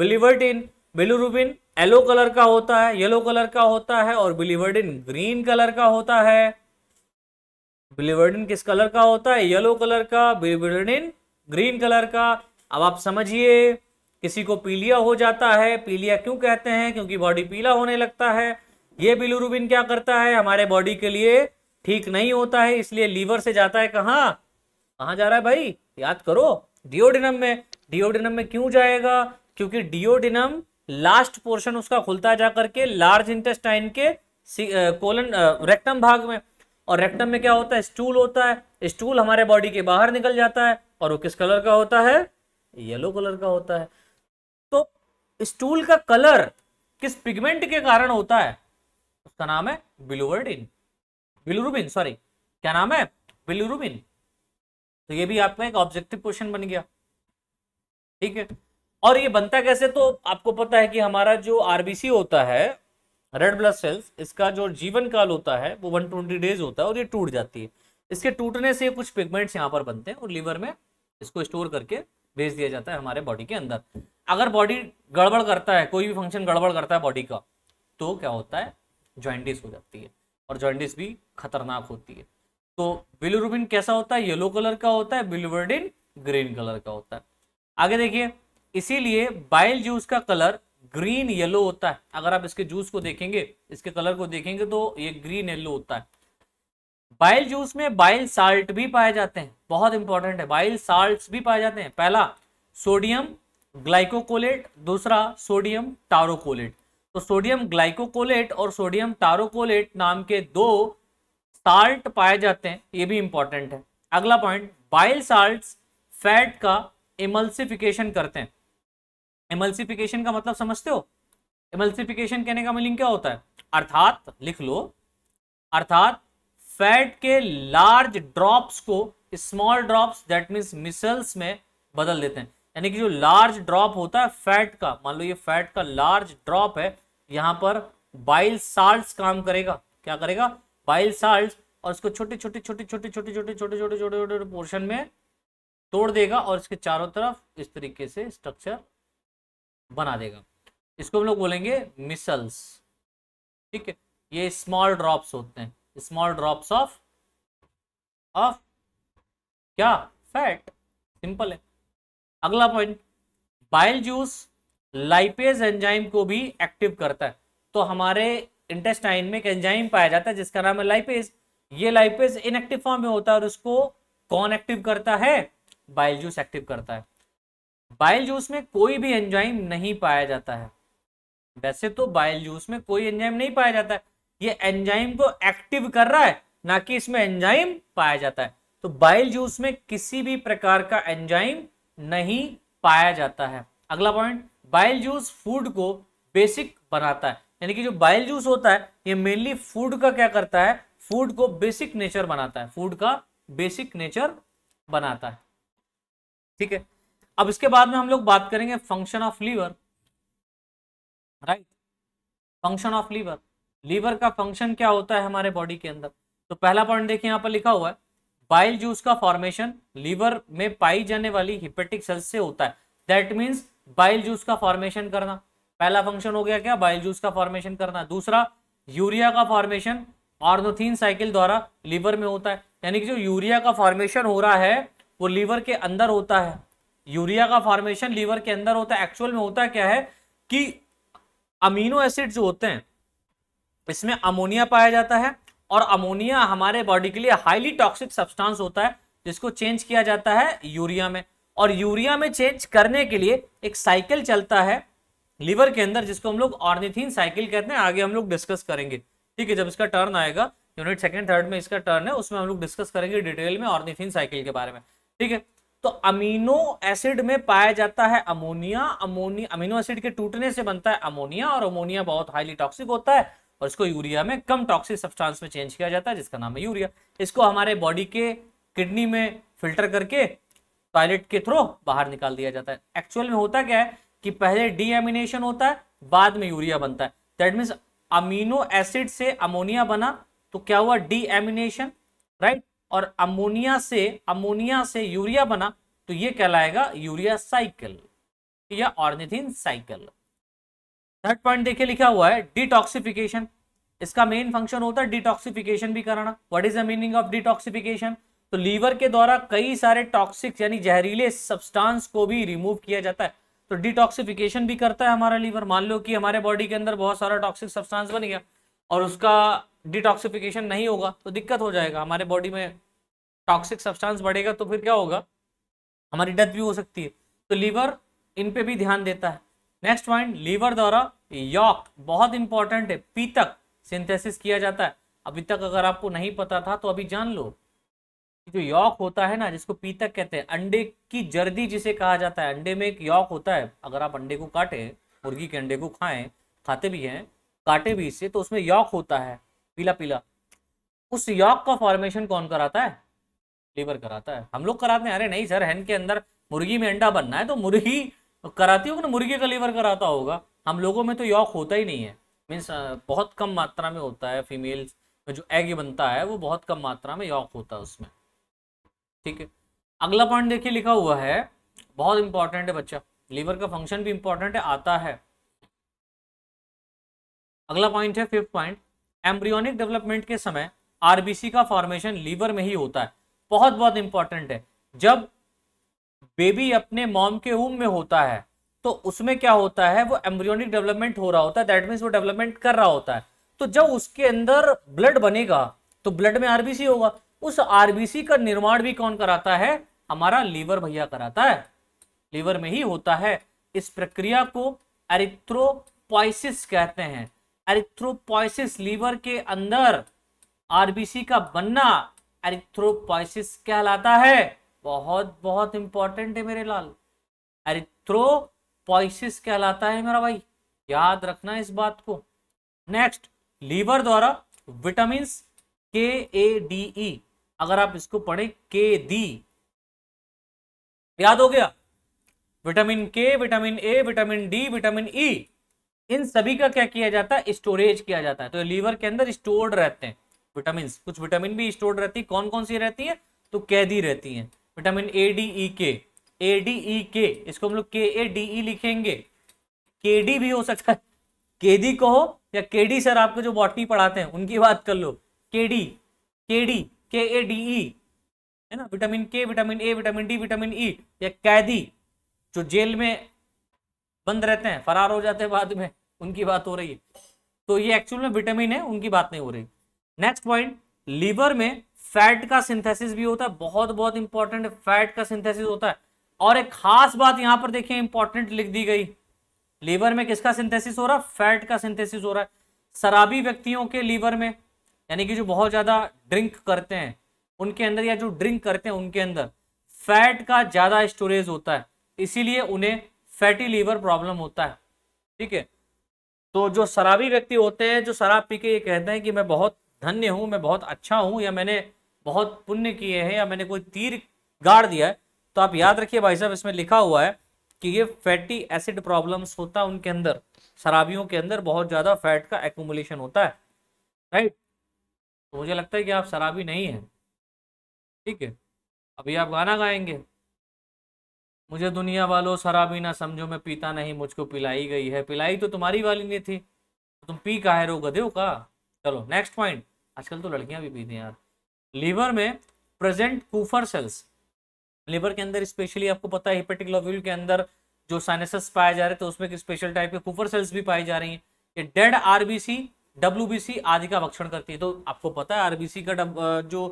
बिलीवर्डिन बिलुरुबिन येलो कलर का होता है येलो कलर का होता है और बिलीवर्डिन ग्रीन कलर का होता है बिलीवर्डिन किस कलर का होता है येलो कलर का बिलीवर्डिन ग्रीन कलर का अब आप समझिए किसी को पीलिया हो जाता है पीलिया क्यों कहते हैं क्योंकि बॉडी पीला होने लगता है ये बिलुरुबिन क्या करता है हमारे बॉडी के लिए ठीक नहीं होता है इसलिए लीवर से जाता है कहाँ कहाँ जा रहा है भाई याद करो डिओडिनम में डिओडिनम में क्यों जाएगा क्योंकि डिओडिनम लास्ट पोर्शन उसका खुलता जा करके लार्ज इंटेस्टाइन के कोलन रेक्टम भाग में और रेक्टम में क्या होता है स्टूल होता है स्टूल हमारे बॉडी के बाहर निकल जाता है और वो किस कलर का होता है येलो कलर का होता है तो स्टूल का कलर किस पिगमेंट के कारण होता है उसका नाम है बिलुवर्डिन बिलुरुबिन सॉरी क्या नाम है बिलुरुबिन तो ये भी आपका एक ऑब्जेक्टिव क्वेश्चन बन गया ठीक है और ये बनता कैसे तो आपको पता है कि हमारा जो आरबीसी होता है रेड ब्लड सेल्स इसका जो जीवन काल होता है वो 120 डेज होता है और ये टूट जाती है इसके टूटने से कुछ पिगमेंट्स यहाँ पर बनते हैं और लीवर में इसको स्टोर करके भेज दिया जाता है हमारे बॉडी के अंदर अगर बॉडी गड़बड़ करता है कोई भी फंक्शन गड़बड़ करता है बॉडी का तो क्या होता है ज्वाइंटिस हो जाती है और ज्वाइंटिस भी खतरनाक होती है तो बिलुरुबिन कैसा होता है येलो कलर का होता है बिलुवर्डिन ग्रीन कलर का होता है आगे देखिए इसीलिए बाइल जूस का कलर ग्रीन येलो होता है अगर आप इसके जूस को देखेंगे इसके कलर को देखेंगे तो ये ग्रीन येलो होता है बाइल जूस में बाइल साल्ट भी पाए जाते हैं बहुत इंपॉर्टेंट है बाइल साल्ट भी पाए जाते हैं पहला सोडियम ग्लाइकोकोलेट दूसरा सोडियम टारोकोलेट तो सोडियम ग्लाइकोकोलेट और सोडियम टारोकोलेट नाम के दो साल्ट पाए जाते हैं ये भी इंपॉर्टेंट है अगला पॉइंट बाइल साल्ट फैट का इमल्सिफिकेशन करते हैं एमल्सिफिकेशन का मतलब समझते हो एमल्सिफिकेशन कहने का मीनिंग क्या होता है अर्थात लिख लो अर्थात फैट के लार्ज ड्रॉप्स को small drops that means micelles में बदल देते हैं यानी कि जो लार्ज ड्रॉप होता है फैट का मान लो ये फैट का लार्ज ड्रॉप है यहाँ पर बाइल साल्ट काम करेगा क्या करेगा बाइल साल्ट और इसको छोटे छोटे छोटे छोटे छोटे छोटे छोटे छोटे छोटे छोटे पोर्शन में तोड़ देगा और इसके चारों तरफ इस तरीके से स्ट्रक्चर बना देगा इसको हम लोग बोलेंगे मिसल्स ठीक है ये स्मॉल ड्रॉप्स होते हैं स्मॉल ड्रॉप्स ऑफ ऑफ क्या फैट सिंपल है अगला point bile juice lipase enzyme को भी एक्टिव करता है तो हमारे इंटेस्टाइन में एक एंजाइम पाया जाता है जिसका नाम है लाइपेज ये लाइपेज इनएक्टिव फॉर्म में होता है और उसको कौन एक्टिव करता है बाइल जूस एक्टिव करता है बाइल जूस में कोई भी एंजाइम नहीं पाया जाता है वैसे तो बाइल जूस में कोई एंजाइम नहीं पाया जाता है ये एंजाइम को एक्टिव कर रहा है ना कि इसमें एंजाइम पाया जाता है तो बाइल जूस में किसी भी प्रकार का एंजाइम नहीं पाया जाता है अगला पॉइंट बाइल जूस फूड को बेसिक बनाता है यानी कि जो बाइल जूस होता है ये मेनली फूड का क्या करता है फूड को बेसिक नेचर बनाता है फूड का बेसिक नेचर बनाता है ठीक है अब इसके बाद में हम लोग बात करेंगे function of liver right function of liver liver का फंक्शन क्या होता है हमारे बॉडी के अंदर तो पहला पॉइंट देखिए यहां पर लिखा हुआ है बाइल जूस का फॉर्मेशन लीवर में पाई जाने वाली हिपेटिक सेल्स से होता है दैट मीन्स बाइल जूस का फॉर्मेशन करना पहला फंक्शन हो गया क्या बाइल जूस का फॉर्मेशन करना दूसरा यूरिया का फॉर्मेशन ऑर्नोथीन साइकिल द्वारा लीवर में होता है यानी कि जो यूरिया का फॉर्मेशन हो रहा है वो लीवर के अंदर होता है यूरिया का फॉर्मेशन लीवर के अंदर होता है एक्चुअल में होता क्या है कि अमीनो एसिड जो होते हैं इसमें अमोनिया पाया जाता है और अमोनिया हमारे बॉडी के लिए हाईली टॉक्सिक सब्सटेंस होता है जिसको चेंज किया जाता है यूरिया में और यूरिया में चेंज करने के लिए एक साइकिल चलता है लीवर के अंदर जिसको हम लोग ऑर्निथीन साइकिल कहते हैं आगे हम लोग डिस्कस करेंगे ठीक है जब इसका टर्न आएगा यूनिट सेकेंड थर्ड में इसका टर्न है उसमें हम लोग डिस्कस करेंगे डिटेल में ऑर्निथीन साइकिल के बारे में ठीक है तो अमीनो एसिड में पाया जाता है अमोनिया अमोनिया अमीनो एसिड के टूटने से बनता है अमोनिया और अमोनिया बहुत हाईली टॉक्सिक होता है और इसको यूरिया में कम टॉक्सिक सब्सटेंस में चेंज किया जाता है जिसका नाम है यूरिया इसको हमारे बॉडी के किडनी में फिल्टर करके टॉयलेट के थ्रू बाहर निकाल दिया जाता है एक्चुअल में होता क्या है कि पहले डीएमिनेशन होता है बाद में यूरिया बनता है दैट मीन्स अमीनो एसिड से अमोनिया बना तो क्या हुआ डीएमिनेशन राइट और अमोनिया से अमोनिया से यूरिया बना तो ये कहलाएगा यूरिया साइकिल या ऑर्निथिन साइकिल थर्ड पॉइंट देखिए लिखा हुआ है डिटॉक्सिफिकेशन इसका मेन फंक्शन होता है डिटॉक्सिफिकेशन भी कराना what is the meaning of detoxification तो लीवर के द्वारा कई सारे टॉक्सिक यानी जहरीले सब्सटेंस को भी रिमूव किया जाता है तो डिटॉक्सिफिकेशन भी करता है हमारा लीवर मान लो कि हमारे बॉडी के अंदर बहुत सारा टॉक्सिक सब्सटेंस बन गया और उसका डिटॉक्सिफिकेशन नहीं होगा तो दिक्कत हो जाएगा हमारे बॉडी में टॉक्सिक सब्सटेंस बढ़ेगा तो फिर क्या होगा हमारी डेथ भी हो सकती है तो लीवर इन पे भी ध्यान देता है नेक्स्ट पॉइंट लीवर द्वारा यॉक बहुत इंपॉर्टेंट है पीतक सिंथेसिस किया जाता है अभी तक अगर आपको नहीं पता था तो अभी जान लो जो यॉक होता है ना जिसको पीतक कहते हैं अंडे की जर्दी जिसे कहा जाता है अंडे में एक यॉक होता है अगर आप अंडे को काटें मुर्गी के अंडे को खाएं खाते भी हैं काटे भी इससे तो उसमें यॉक होता है पीला पीला उस यॉक का फॉर्मेशन कौन कराता है लीवर कराता है हम लोग कराते हैं अरे नहीं सर हैन के अंदर मुर्गी में अंडा बनना है तो मुर्गी कराती होगी ना मुर्गी का लीवर कराता होगा हम लोगों में तो यॉक होता ही नहीं है मीन्स बहुत कम मात्रा में होता है फीमेल में जो एग बनता है वो बहुत कम मात्रा में यॉक होता है उसमें ठीक है अगला पॉइंट देखिए लिखा हुआ है बहुत इंपॉर्टेंट है बच्चा लीवर का फंक्शन भी इंपॉर्टेंट है आता है अगला पॉइंट है फिफ्थ पॉइंट एम्ब्रियोनिक डेवलपमेंट के समय आरबीसी का फॉर्मेशन लीवर में ही होता है बहुत बहुत इंपॉर्टेंट है जब बेबी अपने मॉम के उम में होता है तो उसमें क्या होता है वो एम्ब्रियोनिक डेवलपमेंट हो रहा होता है दैट मीन्स वो डेवलपमेंट कर रहा होता है तो जब उसके अंदर ब्लड बनेगा तो ब्लड में आरबीसी होगा उस आरबीसी का निर्माण भी कौन कराता है हमारा लीवर भैया कराता है लीवर में ही होता है इस प्रक्रिया को एरिथ्रोपाइसिस कहते हैं एरिथ्रोपोइसिस लीवर के अंदर आरबीसी का बनना एरिथ्रोपोइसिस कहलाता है बहुत बहुत इंपॉर्टेंट है मेरे लाल एरिथ्रोपोइसिस कहलाता है मेरा भाई याद रखना इस बात को नेक्स्ट लीवर द्वारा विटामिन के ए डी ई अगर आप इसको पढ़े के डी याद हो गया vitamin K vitamin A vitamin D vitamin E e, इन सभी का क्या किया जाता है स्टोरेज किया जाता है तो लीवर के अंदर स्टोर्ड रहते हैं विटामिन कुछ विटामिन भी स्टोर्ड रहती है कौन कौन सी रहती है तो कैदी रहती है विटामिन ए डी ई के ए डी ई के इसको हम लोग के ए डी ई लिखेंगे के डी भी हो सकता है केडी कहो या केडी सर आपको जो बॉटनी पढ़ाते हैं उनकी बात कर लो केडी केडी के ए डी ई है ना vitamin K vitamin A vitamin D vitamin E e। या कैदी जो जेल में बंद रहते हैं फरार हो जाते हैं बाद में उनकी बात हो रही है तो ये एक्चुअल में विटामिन है उनकी बात नहीं हो रही नेक्स्ट पॉइंट लीवर में फैट का सिंथेसिस भी होता है बहुत बहुत इंपॉर्टेंट फैट का सिंथेसिस होता है और एक खास बात यहां पर देखिए इंपॉर्टेंट लिख दी गई लीवर में किसका सिंथेसिस हो रहा है फैट का सिंथेसिस हो रहा है शराबी व्यक्तियों के लीवर में यानी कि जो बहुत ज्यादा ड्रिंक करते हैं उनके अंदर या जो ड्रिंक करते हैं उनके अंदर फैट का ज्यादा स्टोरेज होता है इसीलिए उन्हें फैटी लीवर प्रॉब्लम होता है ठीक है तो जो शराबी व्यक्ति होते हैं जो शराब पी के ये कहते हैं कि मैं बहुत धन्य हूँ मैं बहुत अच्छा हूँ या मैंने बहुत पुण्य किए हैं या मैंने कोई तीर गाड़ दिया है तो आप याद रखिए भाई साहब इसमें लिखा हुआ है कि ये फैटी एसिड प्रॉब्लम्स होता है उनके अंदर शराबियों के अंदर बहुत ज़्यादा फैट का एकुमुलेशन होता है राइट तो मुझे लगता है कि आप शराबी नहीं हैं ठीक है अभी आप गाना गाएंगे मुझे दुनिया वालों शराबी ना समझो मैं पीता नहीं मुझको पिलाई गई है पिलाई तो तुम्हारी वाली नहीं थी तो तुम पी का है रो गधे हो का चलो नेक्स्ट पॉइंट आजकल तो लड़कियां भी पीती हैं यार लीवर में प्रेजेंट कूफर सेल्स लीवर के अंदर स्पेशली आपको पता है हिपेटिक के अंदर जो साइनसेस पाए जा रहे थे तो उसमें स्पेशल टाइप के कूफर सेल्स भी पाई जा रही हैं ये डेड आरबीसी डब्ल्यूबीसी आदि का भक्षण करती है तो आपको पता है आरबीसी का जो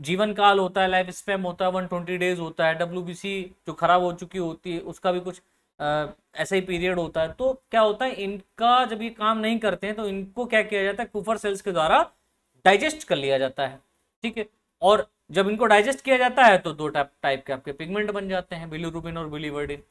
जीवन काल होता है लाइफ स्पैम होता है वन ट्वेंटी डेज होता है डब्ल्यू जो खराब हो चुकी होती है उसका भी कुछ ऐसा ही पीरियड होता है तो क्या होता है इनका जब ये काम नहीं करते हैं तो इनको क्या किया जाता है कुफर सेल्स के द्वारा डाइजेस्ट कर लिया जाता है ठीक है और जब इनको डाइजेस्ट किया जाता है तो दो टाइप टाइप के आपके पिगमेंट बन जाते हैं बिलीरुबिन और बिलीवर्डिन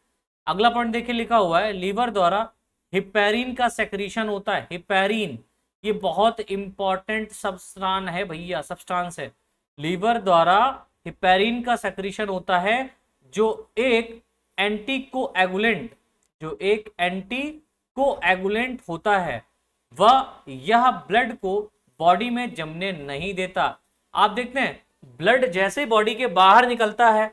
अगला पॉइंट देखिए लिखा हुआ है लीवर द्वारा हिपेरिन का सेक्रीशन होता है हिपेरिन ये बहुत इंपॉर्टेंट सबस्टान है भैया सबस्टांस है लीवर द्वारा हिपेरिन का सेक्रीशन होता है जो एक एंटी एगुलेंट जो एक एंटी एगुलेंट होता है वह यह ब्लड को बॉडी में जमने नहीं देता आप देखते हैं ब्लड जैसे बॉडी के बाहर निकलता है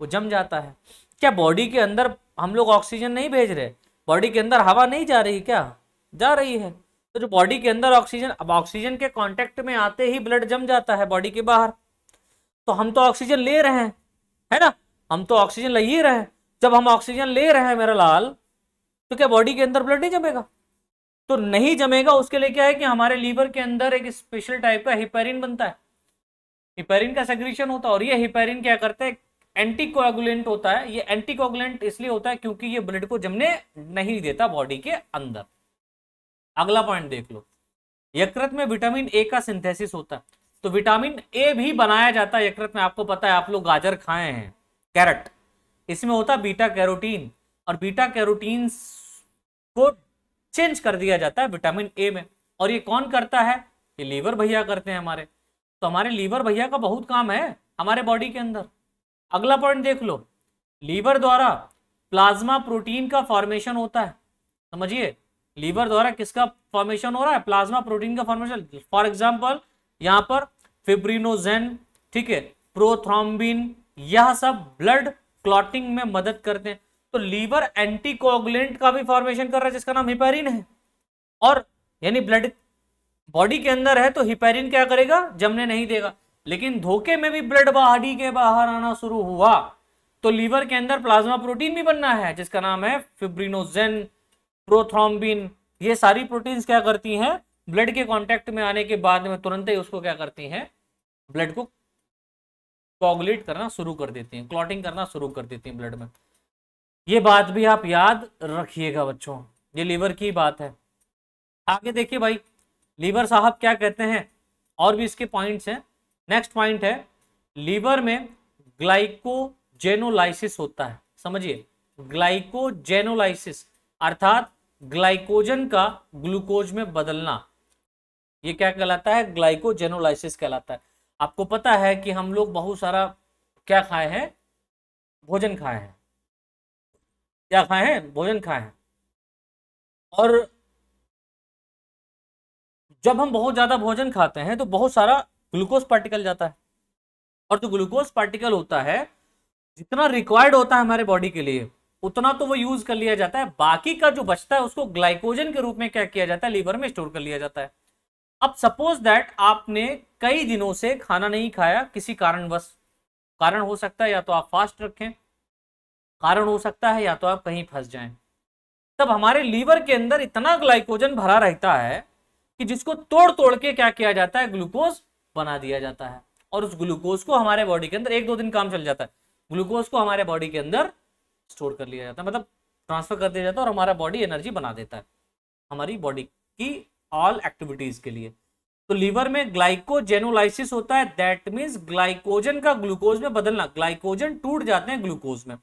वो जम जाता है क्या बॉडी के अंदर हम लोग ऑक्सीजन नहीं भेज रहे बॉडी के अंदर हवा नहीं जा रही क्या जा रही है तो जो बॉडी के अंदर ऑक्सीजन अब ऑक्सीजन के कांटेक्ट में आते ही ब्लड जम जाता है बॉडी के बाहर तो हम तो ऑक्सीजन ले रहे हैं है ना हम तो ऑक्सीजन ले ही रहे हैं जब हम ऑक्सीजन ले रहे हैं मेरा लाल तो क्या बॉडी के अंदर ब्लड नहीं जमेगा तो नहीं जमेगा उसके लिए क्या है कि हमारे लीवर के अंदर एक स्पेशल टाइप का हिपेरिन बनता है हिपेरिन का सेग्रीशन होता है और ये हिपेरिन क्या करते हैं एंटीकोगुलेंट होता है ये एंटीकोगुलेंट इसलिए होता है क्योंकि ये ब्लड को जमने नहीं देता बॉडी के अंदर अगला पॉइंट देख लो यकृत में विटामिन ए का सिंथेसिस होता है तो विटामिन ए भी बनाया जाता है यकृत में आपको पता है आप लोग गाजर खाए हैं कैरेट इसमें होता बीटा कैरोटीन और बीटा कैरोटीन को चेंज कर दिया जाता है विटामिन ए में और ये कौन करता है ये लीवर भैया करते हैं हमारे तो हमारे लीवर भैया का बहुत काम है हमारे बॉडी के अंदर अगला पॉइंट देख लो लीवर द्वारा प्लाज्मा प्रोटीन का फॉर्मेशन होता है समझिए लीवर द्वारा किसका फॉर्मेशन हो रहा है प्लाज्मा प्रोटीन का फॉर्मेशन फॉर एग्जाम्पल यहाँ पर फिब्रीनोजेन ठीक है प्रोथ्रोम्बिन यह सब ब्लड क्लॉटिंग में मदद करते हैं तो लीवर एंटीकोगुलेंट का भी फॉर्मेशन कर रहा है जिसका नाम हिपेरिन है और यानी ब्लड बॉडी के अंदर है तो हिपेरिन क्या करेगा जमने नहीं देगा लेकिन धोखे में भी ब्लड बॉडी के बाहर आना शुरू हुआ तो लीवर के अंदर प्लाज्मा प्रोटीन भी बनना है जिसका नाम है फिब्रिनोजेन प्रोथ्रोम्बिन ये सारी प्रोटीन्स क्या करती हैं ब्लड के कांटेक्ट में आने के बाद में तुरंत ही उसको क्या करती हैं ब्लड को कॉगुलेट करना शुरू कर देती हैं क्लॉटिंग करना शुरू कर देती हैं ब्लड में ये बात भी आप याद रखिएगा बच्चों ये लीवर की बात है आगे देखिए भाई लीवर साहब क्या कहते हैं और भी इसके पॉइंट्स हैं नेक्स्ट पॉइंट है लीवर में ग्लाइकोजेनोलाइसिस होता है समझिए ग्लाइकोजेनोलाइसिस अर्थात ग्लाइकोजन का ग्लूकोज में बदलना ये क्या कहलाता है ग्लाइकोजेनोलाइसिस कहलाता है आपको पता है कि हम लोग बहुत सारा क्या खाए हैं भोजन खाए हैं क्या खाए हैं भोजन खाए हैं और जब हम बहुत ज़्यादा भोजन खाते हैं तो बहुत सारा ग्लूकोज पार्टिकल जाता है और जो ग्लूकोज पार्टिकल होता है जितना रिक्वायर्ड होता है हमारे बॉडी के लिए उतना तो वो यूज कर लिया जाता है बाकी का जो बचता है उसको ग्लाइकोजन के रूप में क्या किया जाता है लीवर में स्टोर कर लिया जाता है अब सपोज दैट आपने कई दिनों से खाना नहीं खाया किसी कारणवश कारण हो सकता है या तो आप फास्ट रखें कारण हो सकता है या तो आप कहीं फंस जाएं तब हमारे लीवर के अंदर इतना ग्लाइकोजन भरा रहता है कि जिसको तोड़ तोड़ के क्या किया जाता है ग्लूकोज बना दिया जाता है और उस ग्लूकोज को हमारे बॉडी के अंदर एक दो दिन काम चल जाता है ग्लूकोज को हमारे बॉडी के अंदर स्टोर कर लिया जाता है मतलब ट्रांसफर कर दिया जाता है और हमारा बॉडी एनर्जी बना देता है हमारी बॉडी की ऑल एक्टिविटीज के लिए तो लीवर में ग्लाइकोजेनोलाइसिस होता है दैट मीन्स ग्लाइकोजन का ग्लूकोज में बदलना ग्लाइकोजन टूट जाते हैं ग्लूकोज में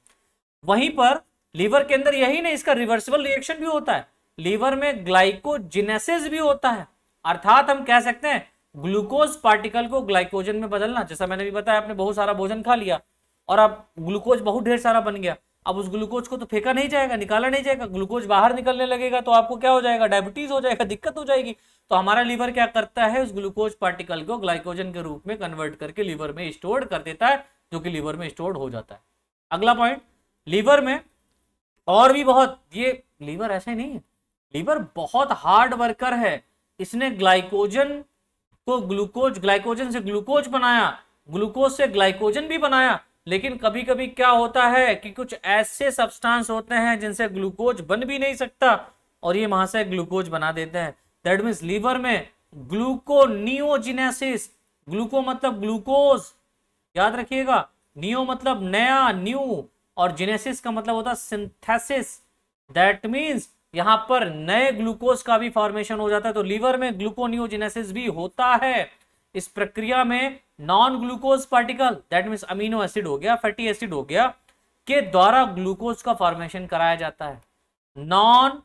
वहीं पर लीवर के अंदर यही नहीं इसका रिवर्सिबल रिएक्शन भी होता है लीवर में ग्लाइकोजिनेसिस भी होता है अर्थात हम कह सकते हैं ग्लूकोज पार्टिकल को ग्लाइकोजन में बदलना जैसा मैंने भी बताया आपने बहुत सारा भोजन खा लिया और अब ग्लूकोज बहुत ढेर सारा बन गया अब उस ग्लूकोज को तो फेंका नहीं जाएगा निकाला नहीं जाएगा ग्लूकोज बाहर निकलने लगेगा तो आपको क्या हो जाएगा डायबिटीज हो जाएगा दिक्कत हो जाएगी तो हमारा लीवर क्या करता है उस ग्लूकोज पार्टिकल को ग्लाइकोजन के रूप में कन्वर्ट करके लीवर में स्टोर कर देता है जो कि लीवर में स्टोर हो जाता है अगला पॉइंट लीवर में और भी बहुत ये लीवर ऐसे नहीं है लीवर बहुत हार्ड वर्कर है इसने ग्लाइकोजन को ग्लूकोज ग्लाइकोजन से ग्लूकोज बनाया ग्लूकोज से ग्लाइकोजन भी बनाया लेकिन कभी कभी क्या होता है कि कुछ ऐसे सब्सटेंस होते हैं जिनसे ग्लूकोज बन भी नहीं सकता और ये महाशय ग्लूकोज बना देते हैं दैट मीन्स लीवर में ग्लूकोनियोजिनेसिस ग्लूको मतलब ग्लूकोज याद रखिएगा नियो मतलब नया न्यू और जिनेसिस का मतलब होता है सिंथेसिस दैट मीन्स यहाँ पर नए ग्लूकोज का भी फॉर्मेशन हो जाता है तो लीवर में ग्लूकोनियोजिनेसिस भी होता है इस प्रक्रिया में non glucose particle that mean amino acid हो गया फैटी एसिड हो गया के द्वारा ग्लूकोज का फॉर्मेशन कराया जाता है non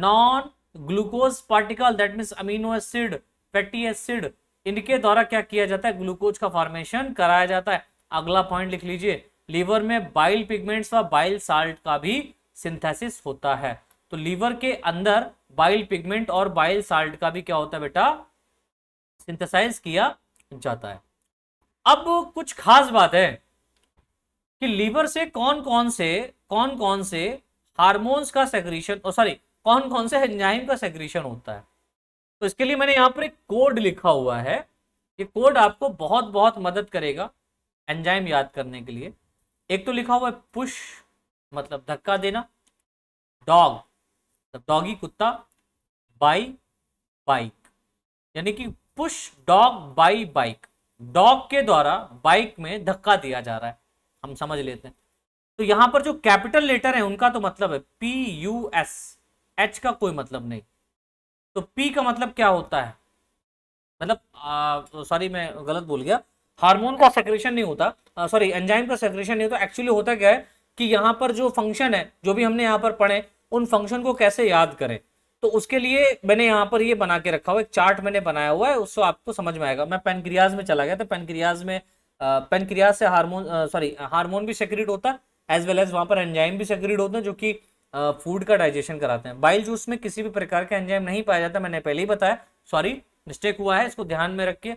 non glucose particle that mean amino acid fatty acid इनके द्वारा क्या किया जाता है ग्लूकोज का फॉर्मेशन कराया जाता है अगला पॉइंट लिख लीजिए लीवर में बाइल पिगमेंट्स व बाइल साल्ट का भी सिंथेसिस होता है तो लीवर के अंदर बाइल पिगमेंट और बाइल साल्ट का भी क्या होता है बेटा सिंथेसाइज किया जाता है अब कुछ खास बात है कि लीवर से कौन कौन से कौन कौन से हार्मोन्स का सेक्रीशन और सॉरी कौन कौन से एंजाइम का सेक्रीशन होता है तो इसके लिए मैंने यहाँ पर एक कोड लिखा हुआ है ये कोड आपको बहुत बहुत मदद करेगा एंजाइम याद करने के लिए एक तो लिखा हुआ है पुश मतलब धक्का देना डॉग डॉगी मतलब कुत्ता बाई बाइक यानी कि push dog by bike dog के द्वारा बाइक में धक्का दिया जा रहा है हम समझ लेते हैं तो यहां पर जो कैपिटल लेटर है उनका तो मतलब है पी यू एस एच का कोई मतलब नहीं तो पी का मतलब क्या होता है मतलब सॉरी तो मैं गलत बोल गया हार्मोन का सेक्रेशन नहीं होता सॉरी एंजाइम का सेक्रेशन नहीं होता एक्चुअली होता क्या है कि यहां पर जो फंक्शन है जो भी हमने यहां पर पढ़े उन फंक्शन को कैसे याद करें तो उसके लिए मैंने यहाँ पर ये बना के रखा हुआ एक चार्ट मैंने बनाया हुआ है उसको आपको समझ में आएगा मैं पेनक्रियाज में चला गया था पेनक्रियाज में पेनक्रियाज से हार्मोन सॉरी हार्मोन भी सेक्रेट होता है एज वेल एज वहाँ पर एंजाइम भी सेक्रेट होते हैं जो कि फूड का डाइजेशन कराते हैं बाइल जूस में किसी भी प्रकार का एंजाइम नहीं पाया जाता मैंने पहले ही बताया सॉरी मिस्टेक हुआ है इसको ध्यान में रख के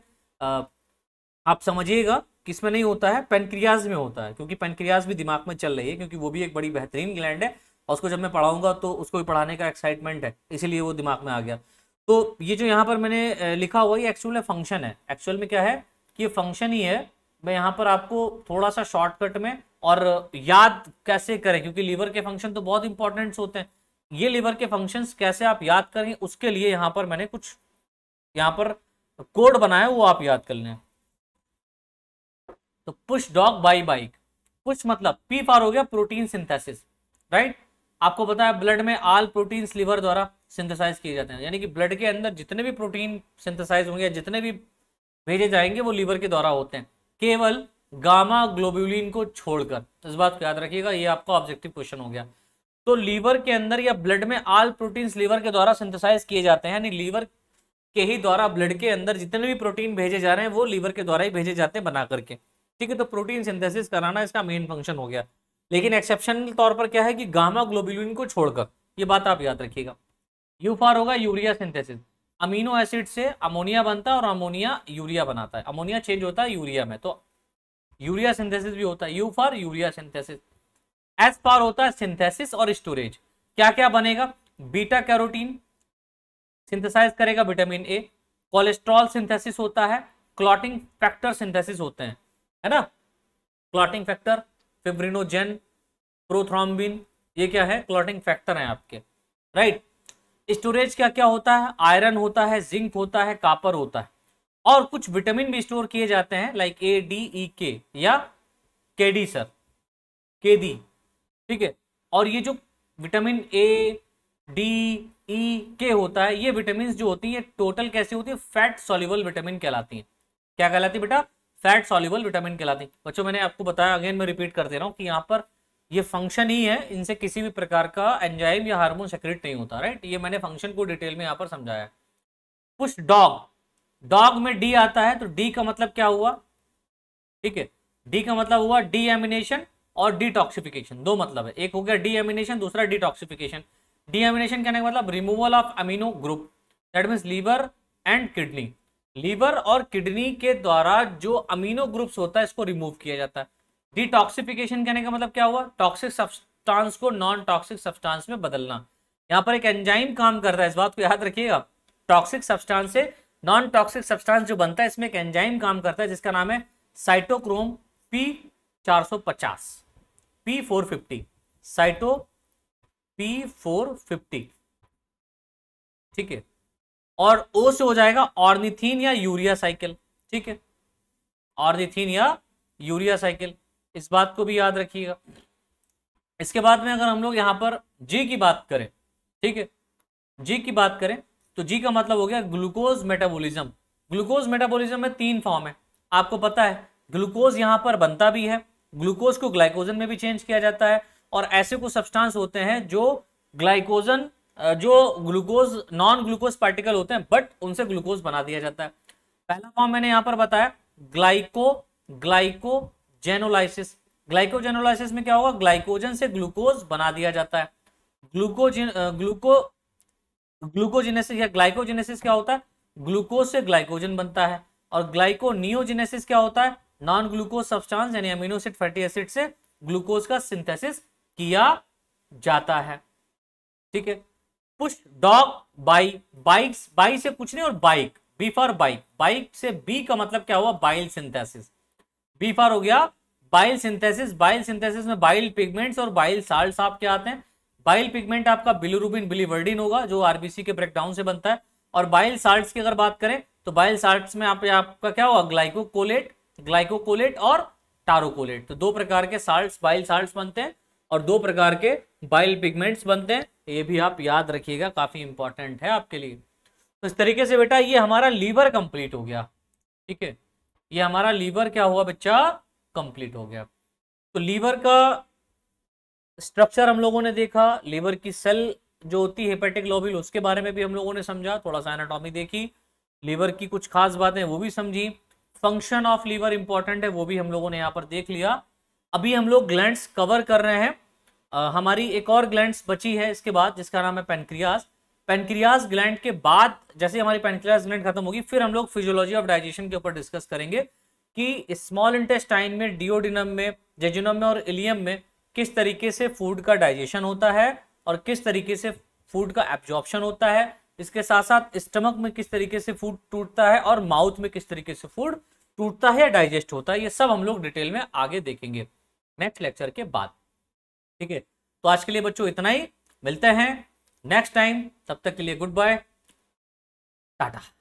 आप समझिएगा किस में नहीं होता है पेनक्रियाज में होता है क्योंकि पेनक्रियाज भी दिमाग में चल रही है क्योंकि वो भी एक बड़ी बेहतरीन ग्लैंड है और उसको जब मैं पढ़ाऊंगा तो उसको भी पढ़ाने का एक्साइटमेंट है इसीलिए वो दिमाग में आ गया तो ये जो यहाँ पर मैंने लिखा हुआ ये एक्चुअल फंक्शन है एक्चुअल में क्या है कि ये फंक्शन ही है मैं यहाँ पर आपको थोड़ा सा शॉर्टकट में और याद कैसे करें क्योंकि लीवर के फंक्शन तो बहुत इंपॉर्टेंट्स होते हैं ये लीवर के फंक्शंस कैसे आप याद करें उसके लिए यहाँ पर मैंने कुछ यहाँ पर कोड बनाया वो आप याद कर लें तो push dog by bike push मतलब पी फार हो गया प्रोटीन सिंथेसिस राइट right? आपको पता है ब्लड में आल प्रोटीन लीवर द्वारा सिंथेसाइज किए जाते हैं यानी कि ब्लड के अंदर जितने भी प्रोटीन सिंथेसाइज होंगे जितने भी भेजे जाएंगे वो लीवर के द्वारा होते हैं केवल गामा ग्लोब्यूलिन को छोड़कर तो इस बात को याद रखिएगा ये आपका ऑब्जेक्टिव क्वेश्चन हो गया तो लीवर के अंदर या ब्लड में आल प्रोटीन लीवर के द्वारा सिंथेसाइज किए जाते हैं यानी लीवर के ही द्वारा ब्लड के अंदर जितने भी प्रोटीन भेजे जा रहे हैं वो लीवर के द्वारा ही भेजे जाते हैं बना करके ठीक है तो प्रोटीन सिंथेसिस कराना इसका मेन फंक्शन हो गया लेकिन एक्सेप्शनल तौर पर क्या है कि गामा ग्लोबुलिन को छोड़कर ये बात आप याद रखिएगा यू फार होगा यूरिया सिंथेसिस अमीनो एसिड से अमोनिया बनता है और अमोनिया यूरिया बनाता है अमोनिया चेंज होता है यूरिया में तो यूरिया सिंथेसिस भी होता है U for urea synthesis S for होता है सिंथेसिस और स्टोरेज क्या क्या बनेगा बीटा कैरोटीन सिंथेसाइज करेगा विटामिन ए कोलेस्ट्रॉल सिंथेसिस होता है क्लॉटिंग फैक्टर सिंथेसिस होते हैं है ना क्लॉटिंग फैक्टर फिब्रिनोजेन प्रोथ्रॉम्बिन ये क्या है क्लॉटिंग फैक्टर है आपके राइट स्टोरेज क्या क्या होता है आयरन होता है जिंक होता है कापर होता है और कुछ विटामिन भी स्टोर किए जाते हैं लाइक ए डी ई के या के डी सर के डी ठीक है और ये जो विटामिन ए डी ई के होता है ये विटामिन जो होती है टोटल कैसी होती है फैट सॉल्यूबल विटामिन कहलाती है क्या कहलाती है बेटा फैट सॉल्यूबल विटामिन कहलाती बच्चों मैंने आपको बताया अगेन मैं रिपीट कर दे रहा हूँ कि यहाँ पर ये फंक्शन ही है इनसे किसी भी प्रकार का एंजाइम या हार्मोन सेक्रेट नहीं होता राइट ये मैंने फंक्शन को डिटेल में यहाँ पर समझाया कुछ डॉग डॉग में डी आता है तो डी का मतलब क्या हुआ ठीक है डी का मतलब हुआ डी एमिनेशन और डिटॉक्सिफिकेशन दो मतलब है एक हो गया डी एमिनेशन दूसरा डिटॉक्सिफिकेशन डी एमिनेशन कहने का मतलब removal of amino group that means liver and kidney liver और किडनी के द्वारा जो अमीनो ग्रुप्स होता है इसको रिमूव किया जाता है डिटॉक्सिफिकेशन कहने का मतलब क्या हुआ टॉक्सिक सब्सटेंस को नॉन टॉक्सिक सब्सटेंस में बदलना यहाँ पर एक एंजाइम काम करता है इस बात को याद रखिएगा टॉक्सिक सब्सटेंस से नॉन टॉक्सिक सब्सटेंस जो बनता है इसमें एक एंजाइम काम करता है जिसका नाम है साइटोक्रोम पी चार सौ पचास P four fifty cyto P four fifty ठीक है और ओ से हो जाएगा ऑर्निथीन या यूरिया साइकिल ठीक है ऑर्निथीन या यूरिया साइकिल इस बात को भी याद रखिएगा इसके बाद में अगर हम लोग यहां पर जी की बात करें ठीक है जी की बात करें तो जी का मतलब हो गया ग्लूकोज मेटाबॉलिज्म ग्लूकोज मेटाबॉलिज्म में तीन फॉर्म है आपको पता है ग्लूकोज यहां पर बनता भी है ग्लूकोज को ग्लाइकोजन में भी चेंज किया जाता है और ऐसे कुछ सब्सटेंस होते हैं जो ग्लाइकोजन जो ग्लूकोज नॉन ग्लूकोज पार्टिकल होते हैं बट उनसे ग्लूकोज बना दिया जाता है पहला फॉर्म मैंने यहां पर बताया ग्लाइको ग्लाइकोजेनोलाइसिस ग्लाइकोजेनोलाइसिस में क्या होगा ग्लाइकोजन से ग्लूकोज बना दिया जाता है ग्लूकोजिन ग्लूको ग्लूकोजिनेसिस या ग्लाइकोजेनेसिस क्या होता है ग्लूकोज से ग्लाइकोजन बनता है और ग्लाइकोनियोजेनेसिस क्या होता है नॉन ग्लूकोज सब्सटेंस यानी अमीनोसिड फैटी एसिड से ग्लूकोज का सिंथेसिस किया जाता है ठीक है push dog by bike by से कुछ नहीं और bike B for bike bike से बी का मतलब क्या हुआ बाइल सिंथेसिस बी फॉर हो गया बाइल सिंथेसिस बाइल सिंथेसिस में बाइल पिगमेंट्स और बाइल साल्ट आप क्या आते हैं बाइल पिगमेंट आपका बिलुरुबिन बिलीवर्डिन होगा जो आरबीसी के ब्रेकडाउन से बनता है और बाइल साल्ट की अगर बात करें तो बाइल साल्ट में आप, आपका क्या होगा ग्लाइकोकोलेट ग्लाइकोकोलेट और टारोकोलेट तो दो प्रकार के साल्ट बाइल साल्ट बनते हैं और दो प्रकार के बाइल पिगमेंट्स बनते हैं ये भी आप याद रखिएगा काफ़ी इंपॉर्टेंट है आपके लिए तो इस तरीके से बेटा ये हमारा लीवर कंप्लीट हो गया ठीक है ये हमारा लीवर क्या हुआ बच्चा कंप्लीट हो गया तो लीवर का स्ट्रक्चर हम लोगों ने देखा लीवर की सेल जो होती है हेपेटिक लोबिल उसके बारे में भी हम लोगों ने समझा थोड़ा सा एनाटॉमी देखी लीवर की कुछ खास बातें वो भी समझी फंक्शन ऑफ लीवर इंपॉर्टेंट है वो भी हम लोगों ने यहाँ पर देख लिया अभी हम लोग ग्लैंड कवर कर रहे हैं हमारी एक और ग्लैंड बची है इसके बाद जिसका नाम है पेनक्रियाज पेनक्रियाज ग्लैंड के बाद जैसे हमारी पेनक्रियाज ग्लैंड खत्म होगी फिर हम लोग फिजियोलॉजी ऑफ डाइजेशन के ऊपर डिस्कस करेंगे कि स्मॉल इंटेस्टाइन में डिओडिनम में जेजुनम में और इलियम में किस तरीके से फूड का डाइजेशन होता है और किस तरीके से फूड का एब्जॉर्प्शन होता है इसके साथ साथ स्टमक में किस तरीके से फूड टूटता है और माउथ में किस तरीके से फूड टूटता है या डाइजेस्ट होता है ये सब हम लोग डिटेल में आगे देखेंगे नेक्स्ट लेक्चर के बाद ठीक है तो आज के लिए बच्चों इतना ही मिलते हैं नेक्स्ट टाइम तब तक के लिए गुड बाय टाटा